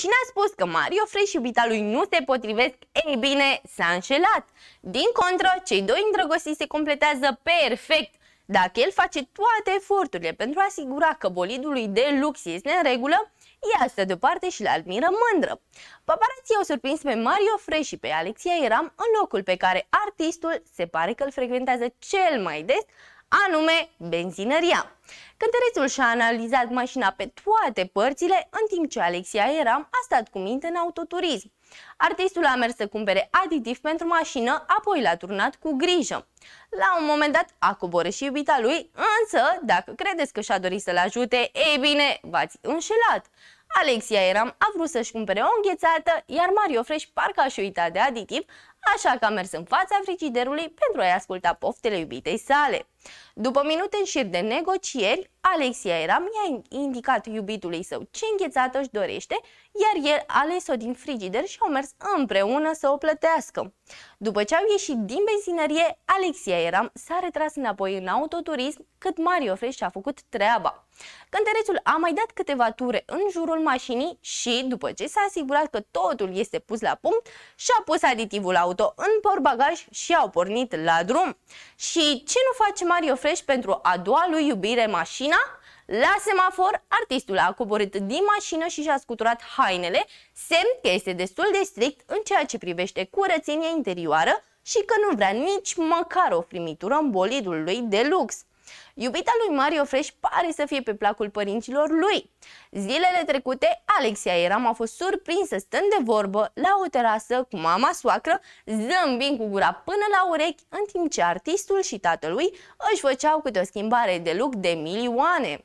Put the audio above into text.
Cine a spus că Mario Frey și iubita lui nu se potrivesc? Ei bine, s-a înșelat. Din contră, cei doi îndrăgostiți se completează perfect. Dacă el face toate eforturile pentru a asigura că bolidul lui de lux este în regulă, ea stă deoparte și la admiră mândră. Paparații au surprins pe Mario Frey și pe Alexia Eram în locul pe care artistul se pare că îl frecventează cel mai des, anume benzinăria. Cântărețul și-a analizat mașina pe toate părțile, în timp ce Alexia Eram a stat cu minte în autoturism. Artistul a mers să cumpere aditiv pentru mașină, apoi l-a turnat cu grijă. La un moment dat a coborât și iubita lui, însă, dacă credeți că și-a dorit să-l ajute, ei bine, v-ați înșelat. Alexia Eram a vrut să-și cumpere o înghețată, iar Mario Fresh parcă a și uitat de aditiv, așa că a mers în fața frigiderului pentru a-i asculta poftele iubitei sale. După minute în șir de negocieri, Alexia Eram i-a indicat iubitului său ce înghețată își dorește, iar el a ales-o din frigider și au mers împreună să o plătească. După ce au ieșit din benzinărie, Alexia Eram s-a retras înapoi în autoturism, cât Mario Fresh și-a făcut treaba. Cântărețul a mai dat câteva ture în jurul mașinii și, după ce s-a asigurat că totul este pus la punct, și-a pus aditivul auto auto în portbagaj și au pornit la drum. Și ce nu face Mario Fresh pentru a doua lui iubire mașina? La semafor, artistul a coborât din mașină și și-a scuturat hainele, semn că este destul de strict în ceea ce privește curățenia interioară și că nu vrea nici măcar o primitură în bolidul lui de lux. Iubita lui Mario Fresh pare să fie pe placul părinților lui. Zilele trecute, Alexia Eram a fost surprinsă stând de vorbă la o terasă cu mama soacră, zâmbind cu gura până la urechi, în timp ce artistul și tatălui își făceau câte o schimbare de look de milioane.